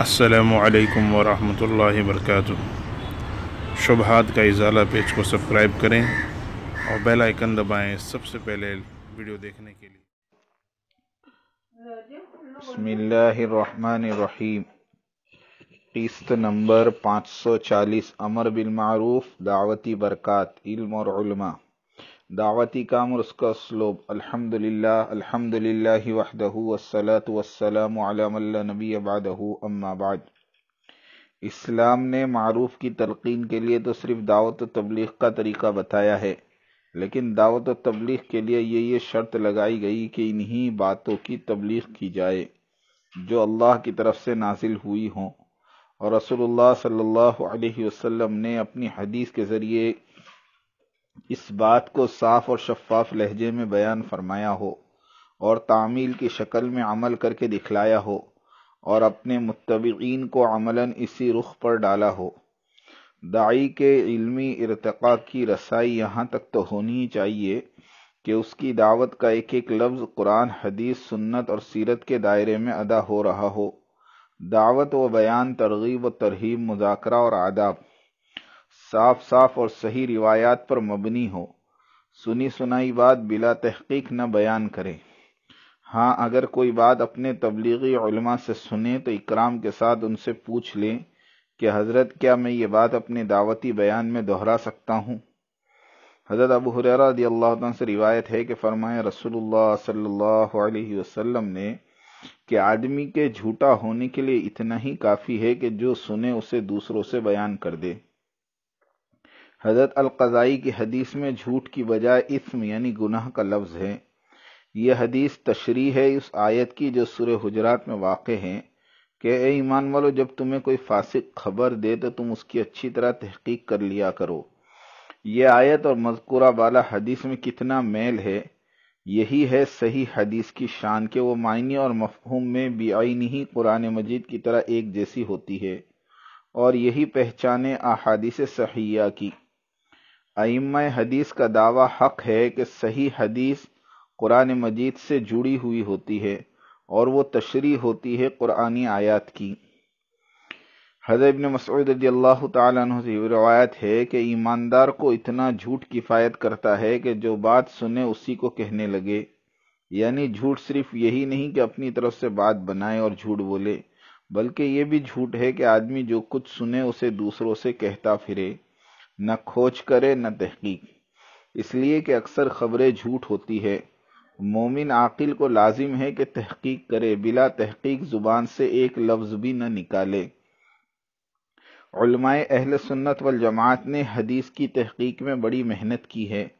असलकम वरहल वर्क शुभहात का इजाला पेज को सब्सक्राइब करें और बेल आइकन दबाएं सबसे पहले वीडियो देखने के लिए किस्त नंबर 540 अमर बिल मारूफ दावती बरक़ात इल्म और उल्मा दावती काम और उसका स्लोब अल्हम्दुलिल्लाह अल्हम्दुलिल्लाहि वहदहु वस्सलातु वस्सलामु अला मल्ला नबी अबादहु अम्मा बाद इस्लाम ने मारूफ की तलकीन के लिए तो सिर्फ दावत तबलीग का तरीका बताया है लेकिन दावत तबलीग के लिए ये ये शर्त लगाई गई कि इन्हीं बातों की तबलीग की जाए जो अल्लाह की तरफ से नाजिल हुई हों और रसोल्ला सल्ला वसम ने अपनी हदीस के ज़रिए इस बात को साफ और शफाफ लहजे में बयान फरमाया हो और तामील की शक्ल में अमल करके दिखलाया हो और अपने मुतबीन को अमला इसी रुख पर डाला हो दाई के इल्मी इरतका की रसाई यहाँ तक तो होनी ही चाहिए कि उसकी दावत का एक एक लफ्ज़ कुरान हदीस सुन्नत और सीरत के दायरे में अदा हो रहा हो दावत व बयान तरगीब व तरहीब मुजाकर और आदाब साफ साफ और सही रिवायात पर मबनी हो सुनी सुनाई बात बिला तहकीक न बयान करें हाँ अगर कोई बात अपने तबलीगी उलमा से सुने तो इकराम के साथ उनसे पूछ लें कि हज़रत क्या मैं ये बात अपने दावती बयान में दोहरा सकता हूँ हज़रत अबू हुररा अल्लाह से रिवायत है कि फ़रमाया रसूलुल्लाह सल्लल्लाहु अलैहि वसल्लम ने कि आदमी के झूठा होने के लिए इतना ही काफ़ी है कि जो सुने उसे दूसरों से बयान कर दे हज़रत अलकज़ाई की हदीस में झूठ की बजाय इसम यानी गुनाह का लफ्ज़ है यह हदीस तशरी है उस आयत की जो सुर हजरात में वाक़ है कि ए ईमान वालो जब तुम्हें कोई फासिक खबर दे तो तुम उसकी अच्छी तरह तहकीक कर लिया करो यह आयत और मजकूरा वाला हदीस में कितना मेल है यही है सही हदीस की शान के वो मायने और मफहूम में आई ही कुरान मजीद की तरह एक जैसी होती है और यही पहचाने अहादिस सहिया की आइम हदीस का दावा हक है कि सही हदीस कुरान मजीद से जुड़ी हुई होती है और वो तशरी होती है कुरानी आयात की हजरत इबन मसऊद अल्लाह से रवायत है कि ईमानदार को इतना झूठ किफ़ायत करता है कि जो बात सुने उसी को कहने लगे यानी झूठ सिर्फ यही नहीं कि अपनी तरफ से बात बनाए और झूठ बोले बल्कि ये भी झूठ है कि आदमी जो कुछ सुने उसे दूसरों से कहता फिरे न खोज करे न तहकीक इसलिए कि अक्सर खबरें झूठ होती है मोमिन आकिल को लाजिम है कि तहकीक करे बिला तहकीक जुबान से एक लफ्ज भी न निकाले उलमाए अहल सुन्नत वल जमात ने हदीस की तहकीक में बड़ी मेहनत की है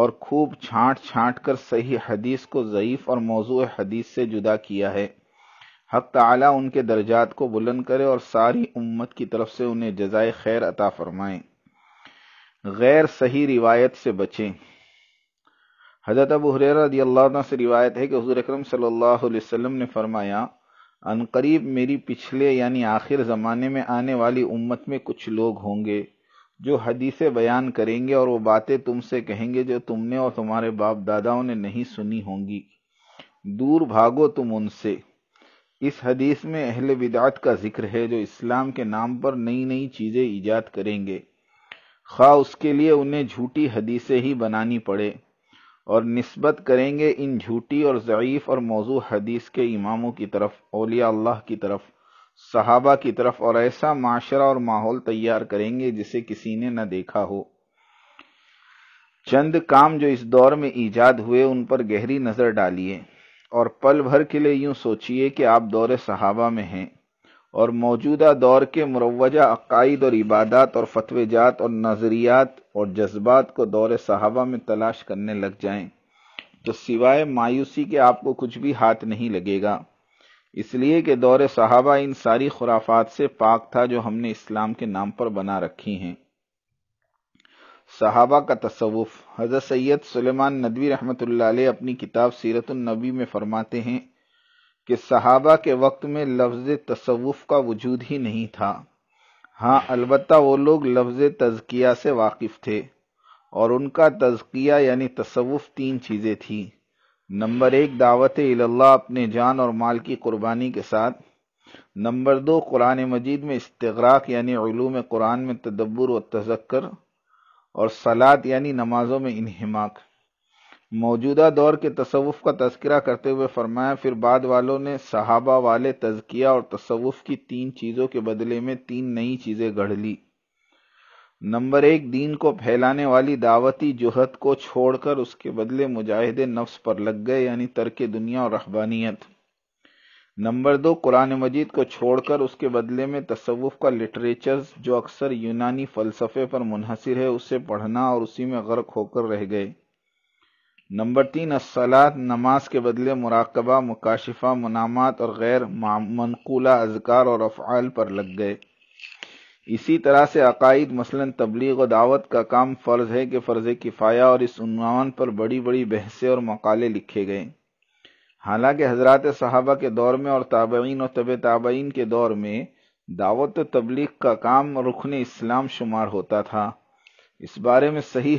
और खूब छांट छांट कर सही हदीस को ज़यीफ़ और मौजू हदीस से जुदा किया है हक ताला उनके दर्जात को बुलंद करे और सारी उम्मत की तरफ से उन्हें जजाय खैर अता फरमाएं गैर सही रिवायत से बचें हजरत अब हुररा रदी अल्लाह से रिवायत है कि हजूर अक्रम सल्लाम ने फरमाया अनकरीब मेरी पिछले यानी आखिर ज़माने में आने वाली उम्मत में कुछ लोग होंगे जो हदीसें बयान करेंगे और वो बातें तुमसे कहेंगे जो तुमने और तुम्हारे बाप दादाओं ने नहीं सुनी होंगी दूर भागो तुम उनसे इस हदीस में अहल विदात का जिक्र है जो इस्लाम के नाम पर नई नई चीज़ें ईजाद करेंगे खा उसके लिए उन्हें झूठी हदीसें ही बनानी पड़े और नस्बत करेंगे इन झूठी और ज़यीफ़ और मौजू हदीस के इमामों की तरफ ओलिया अल्लाह की तरफ सहाबा की तरफ और ऐसा माशरा और माहौल तैयार करेंगे जिसे किसी ने न देखा हो चंद काम जो इस दौर में ईजाद हुए उन पर गहरी नज़र डालिए और पल भर के लिए यूं सोचिए कि आप दौरे सहाबा में हैं और मौजूदा दौर के मुरवजा अकायद और इबादत और फतवेजात और नज़रियात और जज्बात को दौर सहाबा में तलाश करने लग जाएं तो सिवाय मायूसी के आपको कुछ भी हाथ नहीं लगेगा इसलिए कि दौर सहाबा इन सारी खुराफात से पाक था जो हमने इस्लाम के नाम पर बना रखी हैं सहाबा का तसवुफ़ हज़रत सैयद सलेमान नदवी रहमत अपनी किताब सीरतुलनबी में फरमाते हैं कि सहाबा के वक्त में लफ्ज तसवुफ़ का वजूद ही नहीं था हाँ अलबत् वो लोग लफ्ज तजकिया से वाकिफ थे और उनका तजकिया यानी तसवुफ़ तीन चीज़ें थी नंबर एक दावत अल्लाह अपने जान और माल की कुर्बानी के साथ नंबर दो कुरान मजीद में इस्तराक यानी में कुरान में तदब्बर व तजक्कर और सलाद यानी नमाजों में इनहमाक मौजूदा दौर के तसवुफ़ का तस्करा करते हुए फरमाया फिर बाद वालों ने सहाबा वाले तजकिया और तसवुफ़ की तीन चीज़ों के बदले में तीन नई चीज़ें गढ़ ली नंबर एक दीन को फैलाने वाली दावती जुहत को छोड़कर उसके बदले मुजाहिद नफ्स पर लग गए यानी तर्क दुनिया और रहबानियत नंबर दो कुरान मजीद को छोड़कर उसके बदले में तसवुफ़ का लिटरेचर जो अक्सर यूनानी फ़लसफ़े पर मुनहसर है उसे पढ़ना और उसी में गर्क होकर रह गए नंबर तीन असलात नमाज के बदले मुराकबा मुकाशिफा मुनामात और गैर मनकूला अजकार और अफ़ाल पर लग गए इसी तरह से अकायद मसलन तबलीग और दावत का काम फ़र्ज़ है कि फ़र्ज़ किफ़ाया और इस उन्वान पर बड़ी बड़ी बहसें और मकाले लिखे गए हालांकि हजरत साहबा के दौर में और ताबीन और तब ताबीन के दौर में दावत तबलीग का काम रुखन इस्लाम शुमार होता था इस बारे में सही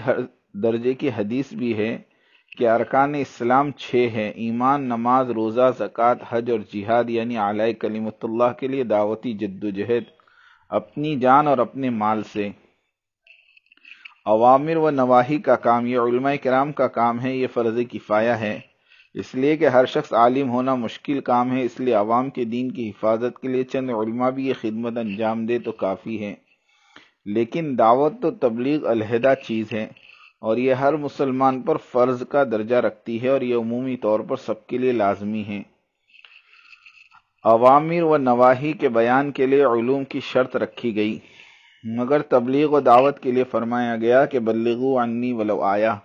दर्जे की हदीस भी है कि अरकान इस्लाम छः हैं ईमान नमाज रोज़ा ज़क़़त हज और जिहाद यानी आलाय कलीमतुल्लाह के लिए दावती जद्दोजहद अपनी जान और अपने माल से अवामिर व नवाही का काम ये कराम का काम है ये फ़र्ज़ किफ़ाया है इसलिए कि हर शख्स आलिम होना मुश्किल काम है इसलिए आवाम के दीन की हिफाजत के लिए चंदा भी ये खिदमत अंजाम दे तो काफ़ी है लेकिन दावत तो तबलीग अलहदा चीज़ है और ये हर मुसलमान पर फर्ज का दर्जा रखती है और ये अमूमी तौर पर सबके लिए लाजमी है अवामिर व नवाही के बयान के लिए ूम की शर्त रखी गई मगर तबलीग व दावत के लिए फरमाया गया कि बल्लिगु अन्नी वलो आया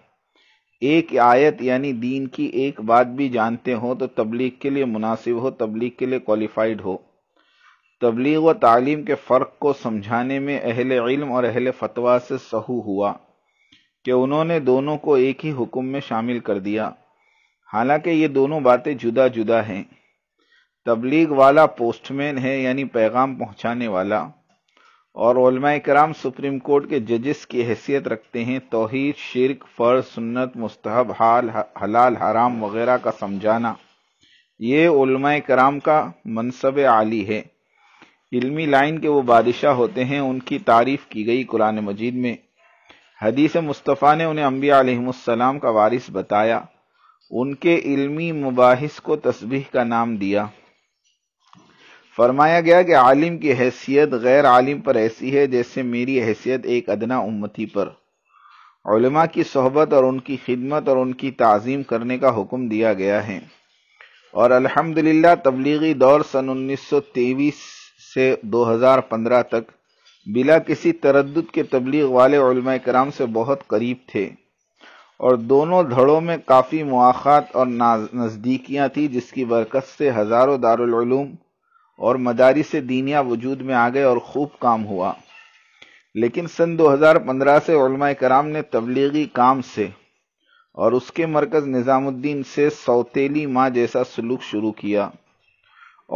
एक आयत यानी दीन की एक बात भी जानते हो तो तबलीग के लिए मुनासिब हो तबलीग के लिए क्वालिफाइड हो तबलीग व तालीम के फ़र्क को समझाने में अहल इल्म और अहल फतवा से सहू हुआ कि उन्होंने दोनों को एक ही हुक्म में शामिल कर दिया हालांकि ये दोनों बातें जुदा जुदा हैं तबलीग वाला पोस्टमैन है यानी पैगाम पहुंचाने वाला और कराम सुप्रीम कोर्ट के जजेस की हैसियत रखते हैं तोहहीद शिरक फ़र्ज सुन्नत मुस्तहब हाल हलाल हराम वगैरह का समझाना ये कराम का मनसब आली है इल्मी लाइन के वो बादशाह होते हैं उनकी तारीफ की गई कुरान मजीद में हदीस मुस्तफ़ा ने उन्हें अम्बियाम का वारिस बताया उनके इल्मी मुबाहिस को तस्बीह का नाम दिया फरमाया गया कि आलिम की हैसियत गैर आलिम पर ऐसी है जैसे मेरी हैसियत एक अदना उम्मती पर उलमा की सोहबत और उनकी खिदमत और उनकी तज़ीम करने का हुक्म दिया गया है और अल्हम्दुलिल्लाह तबलीगी दौर सन 1923 से 2015 तक बिला किसी तरद के तबलीग वाले कराम से बहुत करीब थे और दोनों धड़ों में काफ़ी मुआत और नज़दीकियाँ थी जिसकी बरकत से हज़ारों दारूम और मदारी से दीनिया वजूद में आ गए और खूब काम हुआ लेकिन सन 2015 से कराम ने तबलीगी काम से और उसके मरकज़ निज़ामुद्दीन से सौतेली माँ जैसा सलूक शुरू किया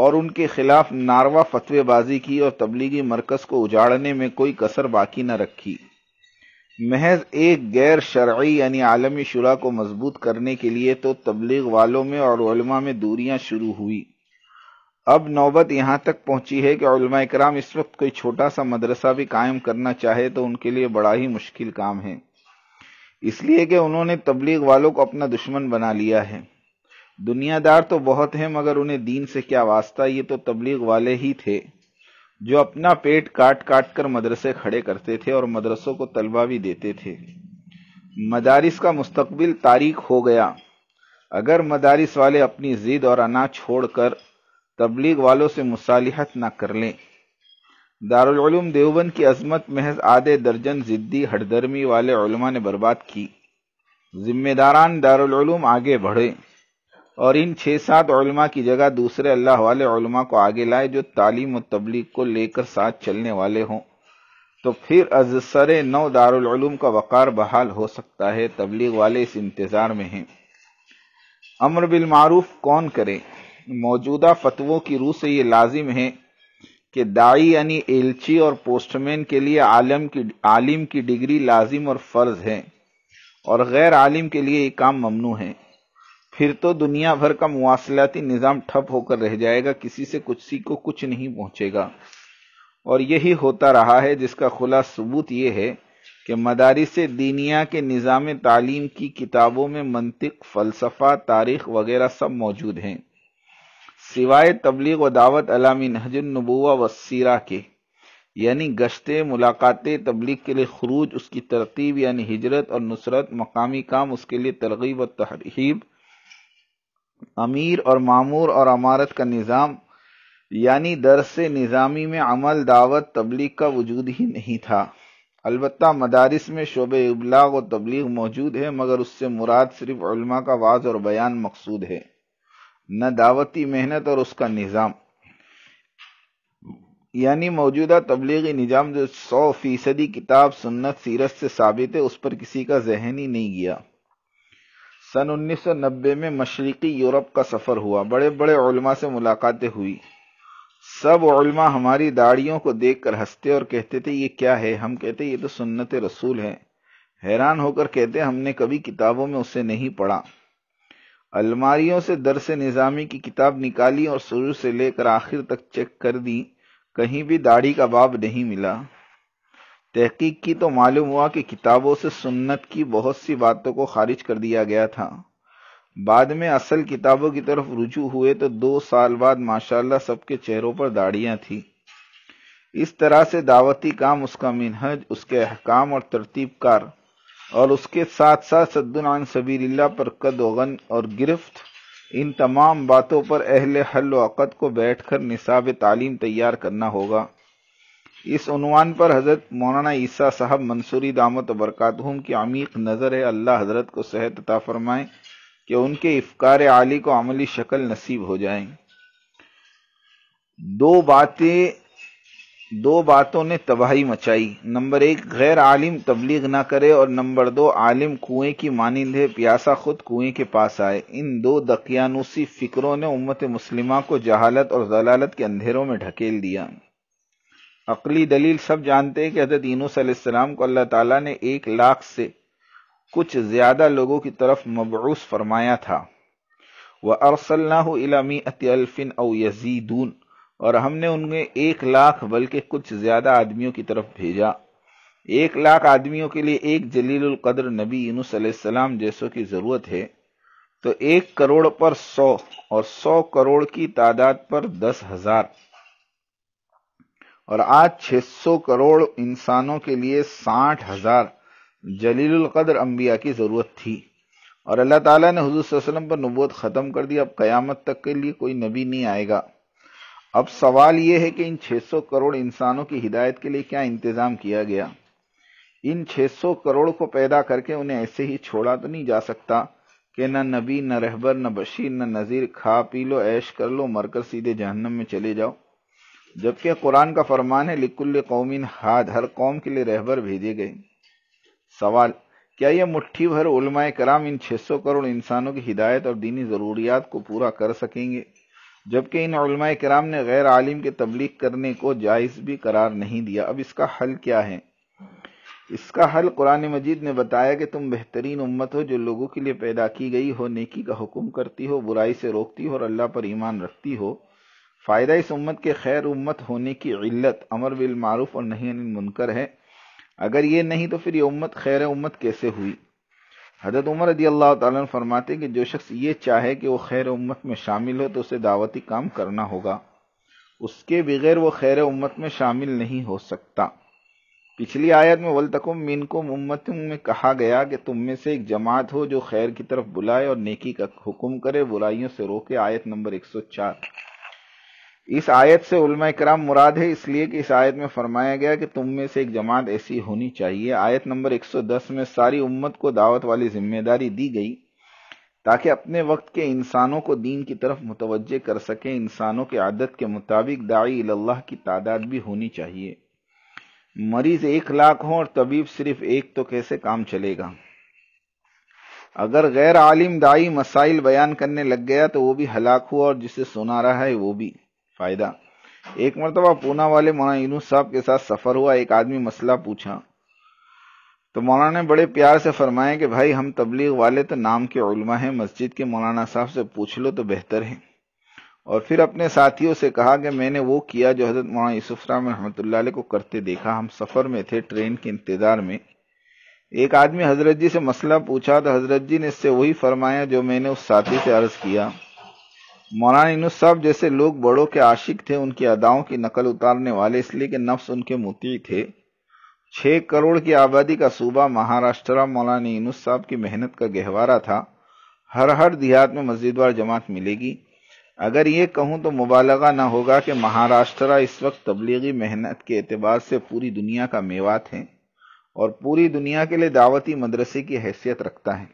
और उनके खिलाफ नारवा फतवेबाजी की और तबलीगी मरकज को उजाड़ने में कोई कसर बाकी न रखी महज एक गैर शर्य यानी आलमी शुरा को मजबूत करने के लिए तो तबलीग वालों में और उलमा में दूरियां शुरू हुई अब नौबत यहां तक पहुंची है कि उलमा कराम इस वक्त कोई छोटा सा मदरसा भी कायम करना चाहे तो उनके लिए बड़ा ही मुश्किल काम है इसलिए कि उन्होंने तबलीग वालों को अपना दुश्मन बना लिया है दुनियादार तो बहुत हैं मगर उन्हें दीन से क्या वास्ता ये तो तबलीग वाले ही थे जो अपना पेट काट काट कर मदरसे खड़े करते थे और मदरसों को तलबा भी देते थे मदारिस का मुस्तबिल तारीख हो गया अगर मदारिस वाले अपनी जिद और अना छोड़कर तबलीग वालों से मुसालिहत न कर लें दारुलूम देवबंद की अजमत महज आधे दर्जन जिद्दी हटदर्मी वाले ने बर्बाद की जिम्मेदारान दारुलूम आगे बढ़े और इन छः सात उलमा की जगह दूसरे अल्लाह वाले उलमा को आगे लाए जो तालीम और तबलीग को लेकर साथ चलने वाले हों तो फिर अजसर नौ दारुलूम का वक़ार बहाल हो सकता है तबलीग वाले इस इंतज़ार में हैं अमर बिलमारूफ कौन करे मौजूदा फतवों की रूह से ये लाजिम है कि दाई यानी एलची और पोस्टमैन के लिए आलम की आलिम की डिग्री लाजिम और फ़र्ज़ है और गैर आलिम के लिए ये काम ममनू है फिर तो दुनिया भर का मुआसलाती निज़ाम ठप होकर रह जाएगा किसी से कुछ सी को कुछ नहीं पहुंचेगा और यही होता रहा है जिसका खुला सबूत यह है कि मदारी से दीनिया के निज़ाम तालीम की किताबों में मंतिक फ़लसफ़ा तारीख वगैरह सब मौजूद हैं सिवाय तबलीग व दावत अलामी नहजनबुआ व सीरा के यानी गश्ते मुलाकातें तबलीग के लिए खरूज उसकी तरतीब यानी हिजरत और नुसरत मकामी काम उसके लिए तरगीब व तहरीब अमीर और मामूर और अमारत का निज़ाम यानी दरस निज़ामी में अमल दावत तबलीग का वजूद ही नहीं था अलबत् मदारस में शोब इबलाग और तबलीग मौजूद है मगर उससे मुराद सिर्फ उलमा का वाज और बयान मकसूद है न दावती मेहनत और उसका निज़ाम यानी मौजूदा तबलीगी निज़ाम जो सौ फीसदी किताब सुन्नत सीरत से साबित है उस पर किसी का जहन ही नहीं गया सन 1990 में मशरकी यूरोप का सफ़र हुआ बड़े बड़े उलमा से मुलाकातें हुई सब उलमा हमारी दाढ़ियों को देखकर हंसते और कहते थे ये क्या है हम कहते ये तो सुन्नत रसूल है हैरान होकर कहते हमने कभी किताबों में उसे नहीं पढ़ा अलमारियों से दरस निज़ामी की किताब निकाली और शुरू से लेकर आखिर तक चेक कर दी कहीं भी दाढ़ी का बाब नहीं मिला तहकीक की तो मालूम हुआ कि किताबों से सुन्नत की बहुत सी बातों को खारिज कर दिया गया था बाद में असल किताबों की तरफ रुझू हुए तो दो साल बाद माशाल्लाह सबके चेहरों पर दाढ़ियां थी इस तरह से दावती काम उसका मिनहज उसके अहकाम और तरतीब कार और उसके साथ साथ सद्दुनान सबीरिल्ला पर कदोगन और गिरफ्त इन तमाम बातों पर अहल हल वक़त को बैठकर निसाब तालीम तैयार करना होगा इस उनवान पर हजरत मौलाना ईसा साहब मंसूरी दामत बरकातहम की अमीक नज़र है अल्लाह हजरत को सेहत अता फरमाएं कि उनके इफकार आली को अमली शक्ल नसीब हो जाए दो बातें दो बातों ने तबाही मचाई नंबर एक गैर आलिम तबलीग ना करे और नंबर दो आलिम कुएं की मानंद है प्यासा खुद कुएं के पास आए इन दो दकियानुसी फिक्रों ने उम्मत मुस्लिमा को जहालत और जलालत के अंधेरों में ढकेल दिया अकली दलील सब जानते हैं कि हजरत यूनुसम को अल्लाह ताला ने एक लाख से कुछ ज़्यादा लोगों की तरफ मबूस फरमाया था वह अरसल्लाहु इलामी अतअलफिन औ यजीदून और हमने उनमें एक लाख बल्कि कुछ ज़्यादा आदमियों की तरफ भेजा एक लाख आदमियों के लिए एक जलील कदर नबी यूनुसम जैसों की ज़रूरत है तो एक करोड़ पर सौ और सौ करोड़ की तादाद पर दस हज़ार और आज 600 करोड़ इंसानों के लिए साठ हजार जलील कदर अम्बिया की ज़रूरत थी और अल्लाह ताला ने हजूर वसलम पर नबूत ख़त्म कर दी अब क़यामत तक के लिए कोई नबी नहीं आएगा अब सवाल यह है कि इन 600 करोड़ इंसानों की हिदायत के लिए क्या इंतज़ाम किया गया इन 600 करोड़ को पैदा करके उन्हें ऐसे ही छोड़ा तो नहीं जा सकता कि न नबी न रहबर न बशीर न नज़ीर खा पी लो ऐश कर लो मरकर सीधे जहन्नम में चले जाओ जबकि कुरान का फरमान है लिकुल्ल कौमिन हाद हर कौम के लिए रहबर भेजे गए सवाल क्या यह मुट्ठी भर उलमाए कराम इन 600 करोड़ इंसानों की हिदायत और दीनी ज़रूरियात को पूरा कर सकेंगे जबकि इन उलमाए कराम ने गैर आलिम के तबलीग करने को जायज़ भी करार नहीं दिया अब इसका हल क्या है इसका हल कुरान मजीद ने बताया कि तुम बेहतरीन उम्मत हो जो लोगों के लिए पैदा की गई हो नेकी का हुक्म करती हो बुराई से रोकती हो और अल्लाह पर ईमान रखती हो फ़ायदा इस उम्मत के खैर उम्मत होने की इल्लत अमर बिल मारूफ और नहीं अनिल मुनकर है अगर ये नहीं तो फिर ये उम्मत खैर उम्मत कैसे हुई हजरत उमर रदी अल्लाह तन फरमाते कि जो शख्स ये चाहे कि वो खैर उम्मत में शामिल हो तो उसे दावती काम करना होगा उसके बगैर वो खैर उम्मत में शामिल नहीं हो सकता पिछली आयत में वलतकुम मिनकुम उम्मत में कहा गया कि तुम में से एक जमात हो जो खैर की तरफ बुलाए और नेकी का हुक्म करे बुराइयों से रोके आयत नंबर 104 इस आयत से उलमा कराम मुराद है इसलिए कि इस आयत में फरमाया गया कि तुम में से एक जमात ऐसी होनी चाहिए आयत नंबर 110 में सारी उम्मत को दावत वाली जिम्मेदारी दी गई ताकि अपने वक्त के इंसानों को दीन की तरफ मुतवजह कर सकें इंसानों के आदत के मुताबिक दाई अल्लाह की तादाद भी होनी चाहिए मरीज एक लाख हो और तबीब सिर्फ एक तो कैसे काम चलेगा अगर गैर आलिम दाई मसाइल बयान करने लग गया तो वो भी हलाक हुआ और जिसे सुना रहा है वो भी फायदा एक मरतबा पूना वाले मौलाना यूनुस साहब के साथ सफर हुआ एक आदमी मसला पूछा तो मौलाना ने बड़े प्यार से फरमाया कि भाई हम तबलीग वाले तो नाम के उलमा हैं मस्जिद के मौलाना साहब से पूछ लो तो बेहतर है और फिर अपने साथियों से कहा कि मैंने वो किया जो हजरत मौलाना यूसुफ राम को करते देखा हम सफ़र में थे ट्रेन के इंतज़ार में एक आदमी हजरत जी से मसला पूछा तो हजरत जी ने इससे वही फरमाया जो मैंने उस साथी से अर्ज़ किया मौलाना यूनुस साहब जैसे लोग बड़ों के आशिक थे उनकी अदाओं की नकल उतारने वाले इसलिए कि नफ्स उनके मुती थे छः करोड़ की आबादी का सूबा महाराष्ट्र मौलाना यूनुस साहब की मेहनत का गहवारा था हर हर देहात में मस्जिदवार जमात मिलेगी अगर ये कहूँ तो मुबालगा ना होगा कि महाराष्ट्र इस वक्त तबलीगी मेहनत के अतबार से पूरी दुनिया का मेवात है और पूरी दुनिया के लिए दावती मदरसे की हैसियत रखता है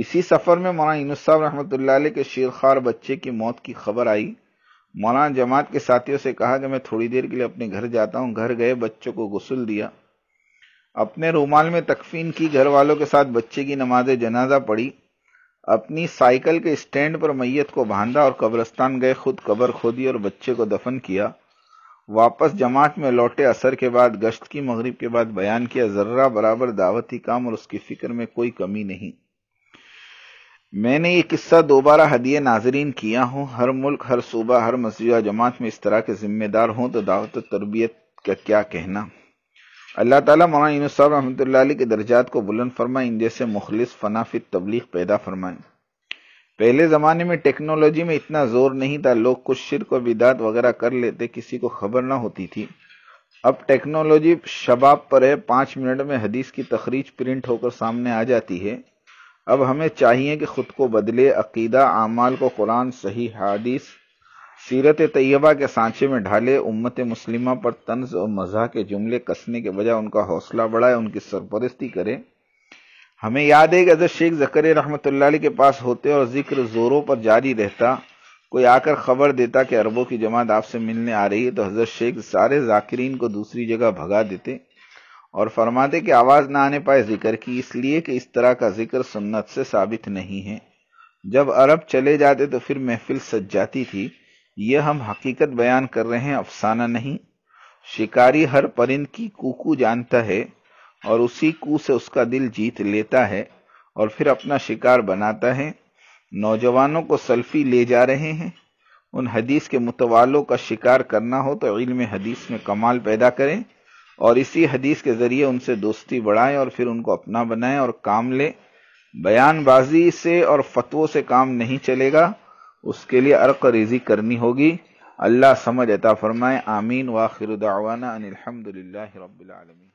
इसी सफ़र में मौलाना यूनुस साहब रहमत के शेरखार बच्चे की मौत की खबर आई मौलाना जमात के साथियों से कहा कि मैं थोड़ी देर के लिए अपने घर जाता हूँ घर गए बच्चों को गसल दिया अपने रूमाल में तकफीन की घर वालों के साथ बच्चे की नमाज जनाजा पढ़ी अपनी साइकिल के स्टैंड पर मैयत को बांधा और कब्रस्तान गए खुद कब्र खोदी और बच्चे को दफन किया वापस जमात में लौटे असर के बाद गश्त की मगरिब के बाद बयान किया जर्रा बराबर दावती काम और उसकी फिक्र में कोई कमी नहीं मैंने ये किस्सा दोबारा हदिय नाजरीन किया हूँ हर मुल्क हर सूबा हर मसीहा जमात में इस तरह के जिम्मेदार हों तो दावत तरबियत का क्या कहना अल्लाह ताला मौलाना साहब रहमत के दर्जात को बुलंद फरमाएं इन जैसे मुखलिस फनाफित तबलीग पैदा फरमाएं पहले ज़माने में टेक्नोलॉजी में इतना ज़ोर नहीं था लोग कुछ शिरक को बिदात वगैरह कर लेते किसी को खबर ना होती थी अब टेक्नोलॉजी शबाब पर है पांच मिनट में हदीस की तखरीज प्रिंट होकर सामने आ जाती है अब हमें चाहिए कि खुद को बदले अकीदा आमाल को कुरान सही हादिस सीरत तय्यबा के सांचे में ढाले उम्मत मुस्लिमा पर तंज और मज़ा के जुमले कसने के बजाय उनका हौसला बढ़ाए उनकी सरपरस्ती करें हमें याद है कि अजर शेख जकर रहमत के पास होते और जिक्र ज़ोरों पर जारी रहता कोई आकर खबर देता कि अरबों की जमात आपसे मिलने आ रही है तो हजरत शेख सारे जाकिरीन को दूसरी जगह भगा देते और फरमाते कि आवाज़ ना आने पाए जिक्र की इसलिए कि इस तरह का जिक्र सुन्नत से साबित नहीं है जब अरब चले जाते तो फिर महफिल सज जाती थी यह हम हकीकत बयान कर रहे हैं अफसाना नहीं शिकारी हर परिंद की कुकू जानता है और उसी कू से उसका दिल जीत लेता है और फिर अपना शिकार बनाता है नौजवानों को सल्फी ले जा रहे हैं उन हदीस के मुतवालों का शिकार करना हो तो इल्म हदीस में कमाल पैदा करें और इसी हदीस के ज़रिए उनसे दोस्ती बढ़ाएं और फिर उनको अपना बनाएं और काम लें बयानबाजी से और फतवों से काम नहीं चलेगा उसके लिए अर्क रेजी करनी होगी अल्लाह समझ अता फरमाए आमीन वाखिर दावाना अनिलहमदिल्ला